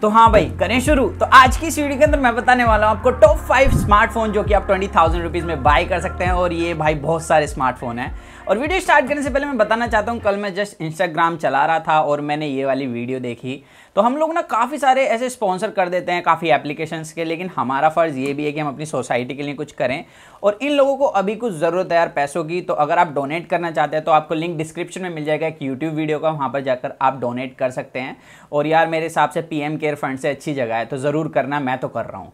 तो हाँ भाई करें शुरू तो आज की सीढ़ी के अंदर मैं बताने वाला हूँ आपको टॉप फाइव स्मार्टफोन जो कि आप ट्वेंटी थाउजेंड रुपीज़ में बाय कर सकते हैं और ये भाई बहुत सारे स्मार्टफोन हैं और वीडियो स्टार्ट करने से पहले मैं बताना चाहता हूँ कल मैं जस्ट इंस्टाग्राम चला रहा था और मैंने ये वाली वीडियो देखी तो हम लोग ना काफ़ी सारे ऐसे स्पॉन्सर कर देते हैं काफ़ी एप्लीकेशंस के लेकिन हमारा फ़र्ज़ ये भी है कि हम अपनी सोसाइटी के लिए कुछ करें और इन लोगों को अभी कुछ ज़रूरत है यार पैसों की तो अगर आप डोनेट करना चाहते हैं तो आपको लिंक डिस्क्रिप्शन में मिल जाएगा एक यूट्यूब वीडियो का वहाँ पर जाकर आप डोनेट कर सकते हैं और यार मेरे हिसाब से पी केयर फंड से अच्छी जगह है तो ज़रूर करना मैं तो कर रहा हूँ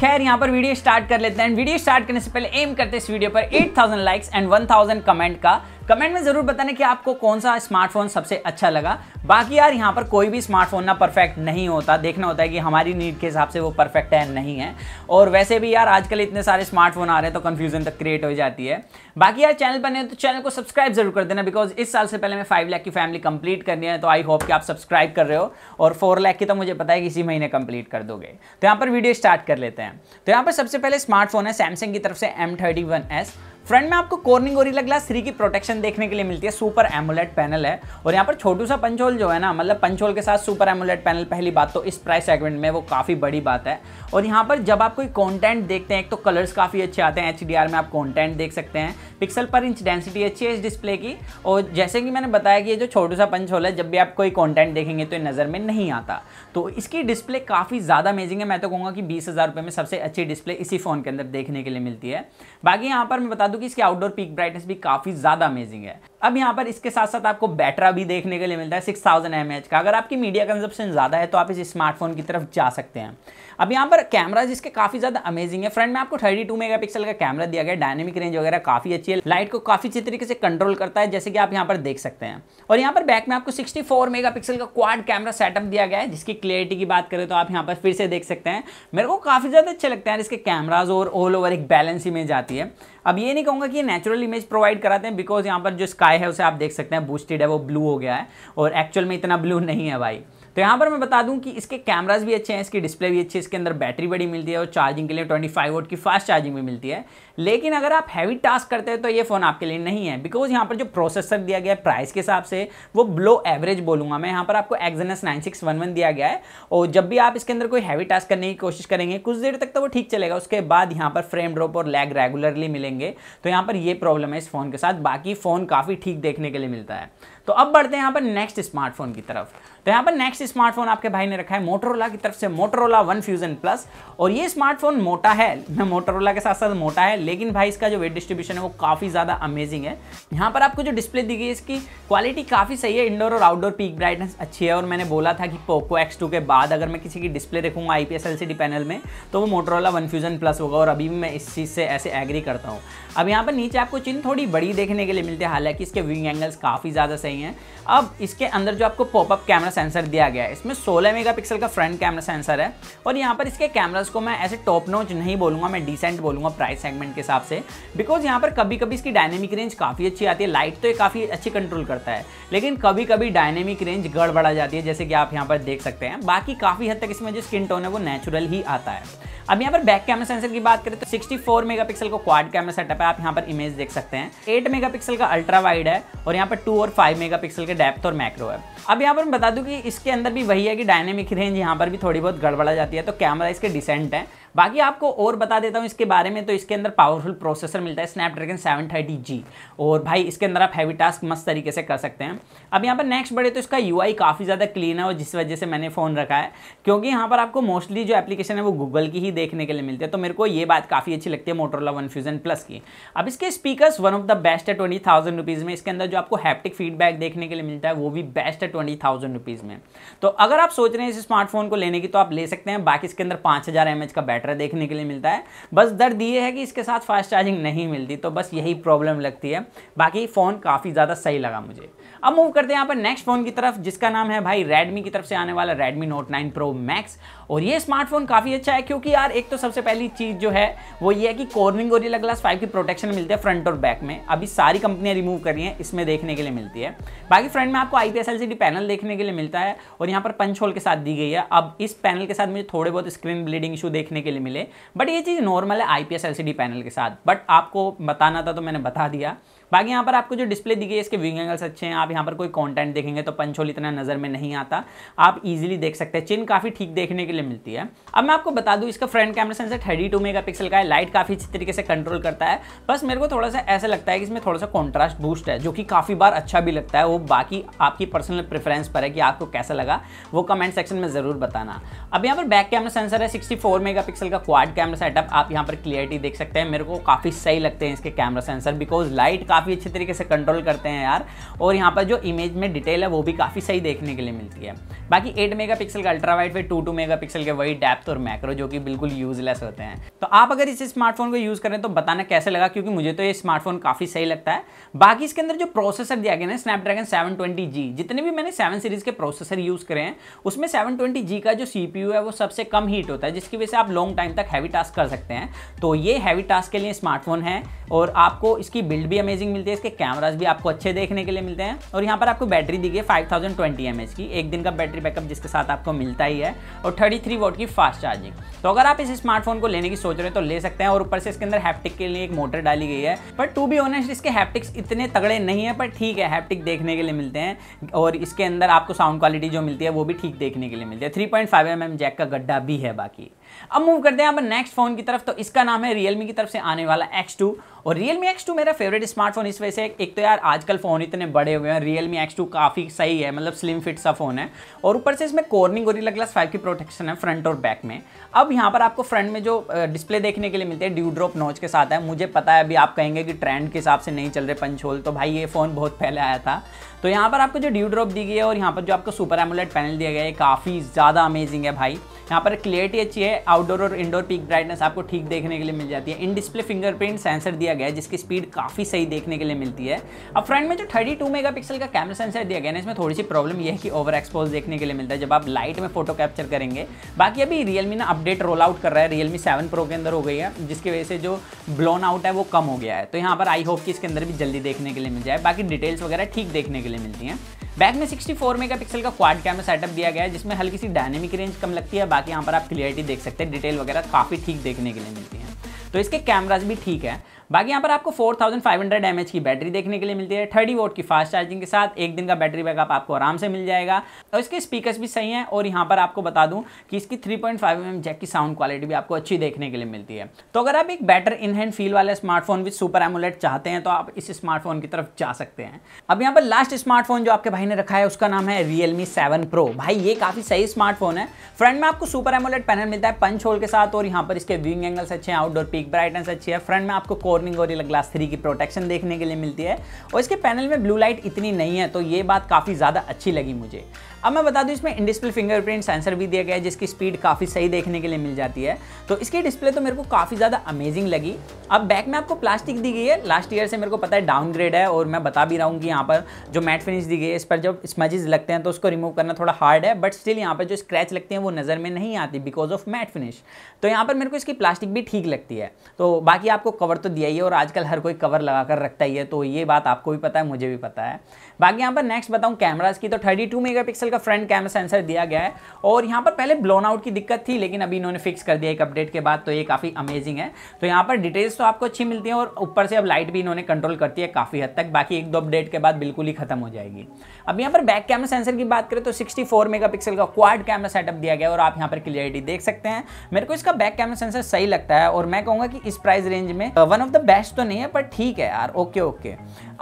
खैर यहाँ पर वीडियो स्टार्ट कर लेते हैं वीडियो स्टार्ट करने से पहले एम करते हैं इस वीडियो पर 8000 लाइक्स एंड 1000 कमेंट का कमेंट में ज़रूर बताने कि आपको कौन सा स्मार्टफोन सबसे अच्छा लगा बाकी यार यहाँ पर कोई भी स्मार्टफोन ना परफेक्ट नहीं होता देखना होता है कि हमारी नीड के हिसाब से वो परफेक्ट है नहीं है और वैसे भी यार आजकल इतने सारे स्मार्टफोन आ रहे हैं तो कन्फ्यूजन तक क्रिएट हो जाती है बाकी यार चैनल पर नहीं तो चैनल को सब्सक्राइब जरूर कर देना बिकॉज इस साल से पहले मैं फाइव लैख की फैमिली कंप्लीट करनी है तो आई होप कि आप सब्सक्राइब कर रहे हो और फोर लैख की तो मुझे पता है कि इसी महीने कंप्लीट कर दोगे तो यहाँ पर वीडियो स्टार्ट कर लेते हैं तो यहाँ पर सबसे पहले स्मार्टफोन है सैमसंग की तरफ से M thirty one s front में आपको कॉर्निंग गोरिल्ला ग्लास थ्री की प्रोटेक्शन देखने के लिए मिलती है सुपर एमुलेट पैनल है और यहाँ पर छोटू सा पंचोल जो है ना मतलब पंचोल के साथ सुपर एमुलेट पैनल पहली बात तो इस प्राइस सेगमेंट में वो काफ़ी बड़ी बात है और यहाँ पर जब आप कोई कॉन्टेंट देखते हैं एक तो कलर्स काफ़ी अच्छे आते हैं एच में आप कॉन्टेंट देख सकते हैं पिक्सल पर इंच डेंसिटी अच्छी है इस डिस्प्ले की और जैसे कि मैंने बताया कि ये जो छोटू सा पंचोल है जब भी आप कोई कॉन्टेंट देखेंगे तो नज़र में नहीं आता तो इसकी डिस्प्ले काफ़ी ज़्यादा अमेजिंग है मैं तो कहूँगा कि बीस हज़ार में सबसे अच्छी डिस्प्ले इसी फ़ोन के अंदर देखने के लिए मिलती है बाकी यहाँ पर मैं बता दूँ दूं कि इसकी आउटडोर पीक ब्राइटनेस भी काफ़ी ज़्यादा अमेजिंग है अब यहाँ पर इसके साथ साथ आपको बैटरा भी देखने के लिए मिलता है सिक्स थाउजेंड का अगर आपकी मीडिया कंजप्शन ज़्यादा है तो आप इस स्मार्टफोन की तरफ जा सकते हैं अब यहाँ पर कैमरा इसके काफी ज्यादा अमेजिंग है फ्रंट में आपको थर्टी टू का कैमरा दिया गया डायनेमिक रेंज वगैरह काफी अच्छी है लाइट को काफी अच्छी तरीके से कंट्रोल करता है जैसे कि आप यहाँ पर देख सकते हैं और यहाँ पर बैक में आपको सिक्सटी फोर का क्वाड कैमरा सेटअप दिया गया है जिसकी क्लियरिटी की बात करें तो आप यहाँ पर फिर से देख सकते हैं मेरे को काफी ज्यादा अच्छे लगते हैं इसके कैमराज और ऑल ओवर एक बैलेंस इमेज आती है अब ये नहीं कहूँगा कि नेचुरल इमेज प्रोवाइड कराते हैं बिकॉज यहाँ पर जो स्काई है उसे आप देख सकते हैं बूस्टेड है वो ब्लू हो गया है और एक्चुअल में इतना ब्लू नहीं है भाई तो यहाँ पर मैं बता दूँ कि इसके कैमराज भी अच्छे हैं इसकी डिस्प्ले भी अच्छी है इसके अंदर बैटरी बड़ी मिलती है और चार्जिंग के लिए ट्वेंटी फाइव वोट की फास्ट चार्जिंग भी मिलती है लेकिन अगर आप हैवी टास्क करते हैं तो ये फ़ोन आपके लिए नहीं है बिकॉज यहाँ पर जो प्रोसेसर दिया गया है प्राइस के हिसाब से वो ब्लो एवरेज बोलूँगा मैं यहाँ पर आपको एक्जनस नाइन दिया गया है और जब भी आप इसके अंदर कोई हैवी टास्क करने की कोशिश करेंगे कुछ देर तक तो वो ठीक चलेगा उसके बाद यहाँ पर फ्रेम ड्रॉप और लैग रेगुलरली मिलेंगे तो यहाँ पर ये प्रॉब्लम है इस फ़ोन के साथ बाकी फ़ोन काफ़ी ठीक देखने के लिए मिलता है तो अब बढ़ते हैं यहाँ पर नेक्स्ट स्मार्टफोन की तरफ तो यहाँ पर नेक्स्ट स्मार्टफोन आपके भाई ने रखा है मोटरोला की तरफ से मोटरोला वन फ्यूजन प्लस और ये स्मार्टफोन मोटा है मोटरोला के साथ साथ मोटा है लेकिन भाई इसका जो वेट डिस्ट्रीब्यूशन है वो काफ़ी ज़्यादा अमेजिंग है यहाँ पर आपको जो डिस्प्ले दी गई इसकी क्वालिटी काफ़ी सही है इंडोर और आउटडोर पीक ब्राइटनेस अच्छी है और मैंने बोला था कि पोको एक्स के बाद अगर मैं किसी की डिस्प्ले देखूंगा आई पी पैनल में तो वो मोटरोला वन फ्यूजन प्लस होगा और अभी भी मैं इस चीज़ से ऐसे एग्री करता हूँ अब यहाँ पर नीचे आपको चिन्ह थोड़ी बड़ी देखने के लिए मिलती है हालांकि इसके विंग एंगल्स काफ़ी ज़्यादा सही हैं अब इसके अंदर जो आपको पॉपअप कैमरा सेंसर दिया गया है इसमें 16 मेगापिक्सल का फ्रंट कैमरा सेंसर है और यहाँ पर इसके कैमरास को मैं ऐसे टॉप नोच नहीं बोलूँगा मैं डिसेंट बोलूँगा प्राइस सेगमेंट के हिसाब से बिकॉज यहाँ पर कभी कभी इसकी डायनेमिक रेंज काफ़ी अच्छी आती है लाइट तो ये काफ़ी अच्छी कंट्रोल करता है लेकिन कभी कभी डायनेमिक रेंज गड़बड़ा जाती है जैसे कि आप यहाँ पर देख सकते हैं बाकी काफ़ी हद तक इसमें जो स्किन टोन है वो नेचुरल ही आता है अब यहाँ पर बैक कैमरा सेंसर की बात करें तो 64 मेगापिक्सल का क्वाड कैमरा सेटअप है आप यहाँ पर इमेज देख सकते हैं 8 मेगापिक्सल का अल्ट्रा वाइड है और यहाँ पर 2 और 5 मेगापिक्सल के डेप्थ और मैक्रो है अब यहाँ पर मैं बता दूँ कि इसके अंदर भी वही है कि डायनेमिक रेंज यहाँ पर भी थोड़ी बहुत गड़बड़ा जाती है तो कैमरा इसके डिसेंट है बाकी आपको और बता देता हूँ इसके बारे में तो इसके अंदर पावरफुल प्रोसेसर मिलता है स्नैपड्रैगन सेवन थर्टी जी और भाई इसके अंदर आप हैवी टास्क मस्त तरीके से कर सकते हैं अब यहाँ पर नेक्स्ट बढ़े तो इसका यू काफ़ी ज़्यादा क्लीन है और जिस वजह से मैंने फ़ोन रखा है क्योंकि यहाँ पर आपको मोस्टली जो एप्लीकेशन है वो गूगल की ही देखने के लिए मिलती है तो मेरे को ये बात काफ़ी अच्छी लगती है मोटरोला वन फ्यूजन प्लस की अब इसके speakers one of the best है ट्वेंटी थाउजेंड रुपीज़ में इसके अंदर जो आपको हैप्टिक फीडबैक देखने के लिए मिलता है वो भी बेस्ट है ट्वेंटी थाउजेंड रुपीज़ में तो अगर आप सोच रहे हैं इस स्मार्टफोन को लेने की तो आप ले सकते हैं बाकी इसके अंदर पाँच हज़ार एम एच का बैटरी बैटर देखने के लिए मिलता है बस दर्द ये है कि इसके साथ फास्ट चार्जिंग नहीं मिलती तो बस यही प्रॉब्लम लगती है बाकी फ़ोन काफ़ी ज़्यादा सही लगा मुझे अब मूव करते हैं यहाँ पर नेक्स्ट फोन की तरफ जिसका नाम है भाई रेडमी की तरफ से आने वाला Redmi Note nine Pro Max और ये स्मार्टफोन काफ़ी अच्छा है क्योंकि यार एक तो सबसे पहली चीज़ जो है वो ये है कि कॉर्निंग और ये ग्लास फाइव की प्रोटेक्शन मिलती है फ्रंट और बैक में अभी सारी कंपनियाँ रिमूव करी हैं इसमें देखने के लिए मिलती है बाकी फ्रंट में आपको आई पी पैनल देखने के लिए मिलता है और यहाँ पर पंच होल के साथ दी गई है अब इस पैनल के साथ मुझे थोड़े बहुत स्क्रीन ब्लीडिंग इशू देखने के लिए मिले बट ये चीज़ नॉर्मल है आई पैनल के साथ बट आपको बताना था तो मैंने बता दिया बाकी यहाँ पर आपको जो डिस्प्ले दी गई है इसके व्यूइंग एंगल्स अच्छे हैं आप यहाँ पर कोई कॉन्टेंट देखेंगे तो पंचोल इतना नज़र में नहीं आता आप ईजिली देख सकते हैं चिन काफ़ी ठीक देखने के लिए मिलती है अब मैं आपको बता दूँ इसका front camera sensor thirty two mega का है लाइट काफ़ी अच्छी तरीके से कंट्रोल करता है बस मेरे को थोड़ा सा ऐसा लगता है कि इसमें थोड़ा सा कॉन्ट्रास्ट बूस्ट है जो कि काफ़ी बार अच्छा भी लगता है वो बाकी आपकी पर्सनल प्रेफरेंस पर है कि आपको कैसा लगा वो कमेंट सेक्शन में ज़रूर बताना अब यहाँ पर बैक कैमरा सेंसर है मेगा पिक्सल का क्वाड कैमरा सेटअप आप यहाँ पर क्लियरिटी देख सकते हैं मेरे को काफ़ी सही लगते हैं इसके कैमरा सेंसर बिकॉज लाइट का काफ़ी अच्छे तरीके से कंट्रोल करते हैं यार और यहाँ पर जो इमेज में डिटेल है वो भी काफ़ी सही देखने के लिए मिलती है बाकी 8 मेगापिक्सल का अल्ट्रा वाइड पे 2 मेगापिक्सल के वही डेप्थ और मैक्रो जो कि बिल्कुल यूजलेस होते हैं तो आप अगर इस स्मार्टफोन को यूज़ करें तो बताना कैसे लगा क्योंकि मुझे तो ये स्मार्टफोन काफ़ी सही लगता है बाकी इसके अंदर जो प्रोसेसर दिया गया ना स्नैपड्रैगन सेवन जितने भी मैंने सेवन सीरीज़ के प्रोसेसर यूज़ करे हैं उसमें सेवन का जो सी है वो सबसे कम हीट होता है जिसकी वजह से आप लॉन्ग टाइम तक हैवी टास्क कर सकते हैं तो ये हैवी टास्क के लिए स्मार्टफोन है और आपको इसकी बिल्ड भी अमेजिंग प्राइसिंग मिलती है इसके कैमराज भी आपको अच्छे देखने के लिए मिलते हैं और यहाँ पर आपको बैटरी दी गई है फाइव थाउजेंड की एक दिन का बैटरी बैकअप जिसके साथ आपको मिलता ही है और थर्टी थ्री की फास्ट चार्जिंग तो अगर आप इस स्मार्टफोन को लेने की सोच रहे हो तो ले सकते हैं और ऊपर से इसके अंदर हैप्टिक के लिए एक मोटर डाली गई है पर टू बी ऑनेस्ट इसके हैप्टिक्स इतने तगड़े नहीं है पर ठीक है हैप्टिक देखने के लिए मिलते हैं और इसके अंदर आपको साउंड क्वालिटी जो मिलती है वो भी ठीक देखने के लिए मिलती है three point five m m jack का गड्ढा भी है बाकी अब मूव करते हैं आप नेक्स्ट फोन की तरफ तो इसका नाम है रियलमी की तरफ से आने वाला एक्स टू और रियल मी एक्स टू मेरा फेवरेट स्मार्टफोन इस वजह से एक तो यार आजकल फ़ोन इतने बड़े हुए हैं रियल मी एक्स टू काफ़ी सही है मतलब स्लिम फिट सा फ़ोन है और ऊपर से इसमें कोर्निंग और ग्लास फाइव की प्रोटेक्शन है फ्रंट और बैक में अब यहाँ पर आपको फ्रंट में जो डिस्प्ले देखने के लिए मिलते हैं ड्यू ड्रॉप नोच के साथ है मुझे पता है अभी आप कहेंगे कि ट्रेंड के हिसाब से नहीं चल रहे पंचोल तो भाई ये फ़ोन बहुत पहले आया था तो यहाँ पर आपको जो ड्यू ड्रॉप दी गई है और यहाँ पर जो आपको सुपर एमुलेट पैनल दिया गया है काफ़ी ज़्यादा अमेजिंग है भाई यहाँ पर क्लियरिटी अच्छी है आउटडोर और इंडोर पीक ब्राइटनेस आपको ठीक देखने के लिए मिल जाती है इन डिस्प्ले फिंगरप्रिंट सेंसर दिया दिया गया है जिसकी स्पीड काफ़ी सही देखने के लिए मिलती है अब फ्रंट में जो 32 मेगापिक्सल का कैमरा सेंसर दिया गया है इसमें थोड़ी सी प्रॉब्लम यह है कि ओवर एक्सपोज देखने के लिए मिलता है जब आप लाइट में फोटो कैप्चर करेंगे बाकी अभी रियलमी ना अपडेट रोल आउट कर रहा है रियलमी सेवन प्रो के अंदर हो गई है जिसकी वजह से जो ब्लोन आउट है वो कम हो गया है तो यहाँ पर आई होप कि इसके अंदर भी जल्दी देखने के लिए मिल जाए बाकी डिटेल्स वगैरह ठीक देखने के लिए मिलती हैं बैक में 64 मेगापिक्सल का क्वाड कैमरा सेटअप दिया गया है जिसमें हल्की सी डायनेमिक रेंज कम लगती है बाकी यहाँ पर आप क्लियरिटी देख सकते हैं डिटेल वगैरह काफ़ी ठीक देखने के लिए मिलती है तो इसके कैमराज भी ठीक है बाकी यहाँ पर आपको 4500 थाउजेंड की बैटरी देखने के लिए मिलती है थर्टी वोट की फास्ट चार्जिंग के साथ एक दिन का बैटरी बैकअप आपको आराम से मिल जाएगा और इसके स्पीकर्स भी सही हैं और यहाँ पर आपको बता दूँ कि इसकी थ्री पॉइंट mm जैक की साउंड क्वालिटी भी आपको अच्छी देखने के लिए मिलती है तो अगर आप एक बैटर इन हैंड फील वाला स्मार्टफोन विद सुपर एमुलेट चाहते हैं तो आप इस स्मार्टफोन की तरफ जा सकते हैं अब यहाँ पर लास्ट स्मार्टफोन जो आपके भाई ने रखा है उसका नाम है रियलमी सेवन प्रो भाई ये काफ़ी सही स्मार्टफोन है फ्रंट में आपको सुपर एमुलेट पैनल मिलता है पंच होल के साथ और यहाँ पर इसके विंग एंगल्स अच्छे हैं आउटडोर पीक ब्राइटनेस अच्छी है फ्रंट में आपको वार्निंग और ग्लास थ्री की प्रोटेक्शन देखने के लिए मिलती है और इसके पैनल में ब्लू लाइट इतनी नहीं है तो ये बात काफ़ी ज़्यादा अच्छी लगी मुझे अब मैं बता दूं इसमें इंडिस्प्ले फिंगरप्रिंट सेंसर भी दिया गया है जिसकी स्पीड काफ़ी सही देखने के लिए मिल जाती है तो इसकी डिस्प्ले तो मेरे को काफ़ी ज़्यादा अमेजिंग लगी अब बैक में आपको प्लास्टिक दी गई है लास्ट ईयर से मेरे को पता है डाउनग्रेड है और मैं बता भी रहा हूँ कि यहाँ पर जो मैट फिनिश दी गई है इस पर जब स्मजेज लगते हैं तो उसको रिमूव करना थोड़ा हार्ड है बट स्टिल यहाँ पर जो स्क्रैच लगते हैं वो नज़र में नहीं आती बिकॉज ऑफ मैट फिनिश तो यहाँ पर मेरे को इसकी प्लास्टिक भी ठीक लगती है तो बाकी आपको कवर तो दिया यही है और आजकल हर कोई कवर लगा कर रखता ही है तो ये बात आपको भी पता है मुझे भी पता है बाकी यहाँ पर नेक्स्ट बताऊँ कैमराज की तो 32 मेगापिक्सल का फ्रंट कैमरा सेंसर दिया गया है और यहाँ पर पहले ब्लोन आउट की दिक्कत थी लेकिन अभी इन्होंने फिक्स कर दिया एक अपडेट के बाद तो ये काफ़ी अमेजिंग है तो यहाँ पर डिटेल्स तो आपको अच्छी मिलती है और ऊपर से अब लाइट भी इन्होंने कंट्रोल करती है काफ़ी हद तक बाकी एक दो अपडेट के बाद बिल्कुल ही खत्म हो जाएगी अब यहाँ पर बैक कैमरा सेंसर की बात करें तो सिक्सटी 64 मेगापिक्सल का क्वाड कैमरा सेटअप दिया गया और आप यहाँ पर क्लियरिटी देख सकते हैं मेरे को इसका बैक कैमरा सेंसर सही लगता है और मैं कहूँगा कि इस प्राइस रेंज में वन ऑफ द मतलब बेस्ट तो नहीं है पर ठीक है यार ओके ओके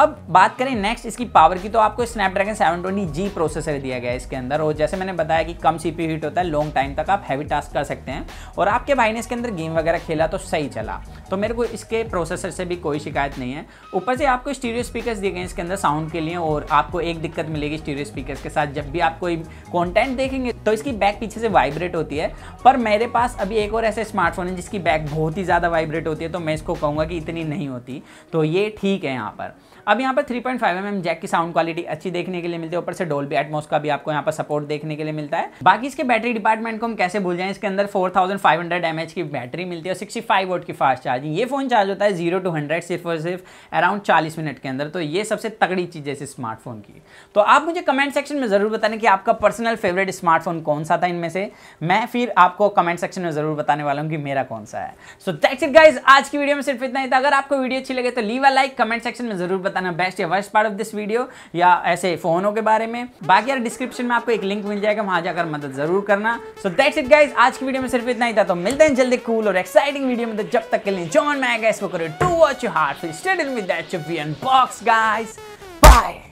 अब बात करें नेक्स्ट इसकी पावर की तो आपको Snapdragon seven twenty G processor दिया गया है इसके अंदर और जैसे मैंने बताया कि कम सी हीट होता है लॉन्ग टाइम तक आप हैवी टास्क कर सकते हैं और आपके भाई ने इसके अंदर गेम वगैरह खेला तो सही चला तो मेरे को इसके प्रोसेसर से भी कोई शिकायत नहीं है ऊपर से आपको स्टीरियो स्पीकर दिए गए इसके अंदर साउंड के लिए और आपको एक दिक्कत मिलेगी स्टीरियो स्पीकर के साथ जब भी आप कोई कॉन्टेंट देखेंगे तो इसकी बैक पीछे से वाइब्रेट होती है पर मेरे पास अभी एक और ऐसे स्मार्टफोन है जिसकी बैक बहुत ही ज़्यादा वाइब्रेट होती है तो मैं इसको कहूँगा कि इतनी नहीं होती तो ये ठीक है यहाँ पर अब यहाँ पर 3.5 पॉइंट mm जैक की साउंड क्वालिटी अच्छी देखने के लिए मिलती है ऊपर से डोल्बी एटमोस का भी आपको यहाँ पर सपोर्ट देखने के लिए मिलता है बाकी इसके बैटरी डिपार्टमेंट को हम कैसे भूल जाएं इसके अंदर 4500 थाउजेंड की बैटरी मिलती है और 65 फाइव की फास्ट चार्जिंग ये फोन चार्ज होता है जीरो टू हंड्रेड सिर्फ और सिर्फ अराउंड चालीस मिनट के अंदर तो ये सबसे तगड़ी चीज़ है इस स्मार्टफोन की तो आप मुझे कमेंट सेक्शन में ज़रूर बताने कि आपका पर्सनल फेवरेट स्मार्टफोन कौन सा था इनमें से मैं फिर आपको कमेंट सेक्शन में ज़रूर बताने वाला हूँ कि मेरा कौन सा है सो दैट्स इट गाइज आज की वीडियो में सिर्फ इतना ही था अगर आपको वीडियो अच्छी लगे तो leave a like comment section में ज़रूर बताना बताना बेस्ट या worst part of this video या ऐसे फ़ोनों के बारे में बाकी यार डिस्क्रिप्शन में आपको एक लिंक मिल जाएगा वहां जाकर मदद ज़रूर करना सो दैट्स इट गाइज आज की वीडियो में सिर्फ इतना ही था तो मिलते हैं जल्दी कूल और एक्साइटिंग वीडियो में तो जब तक के लिए जॉन मैगा इसको करो to watch your heart stead with that box guys bye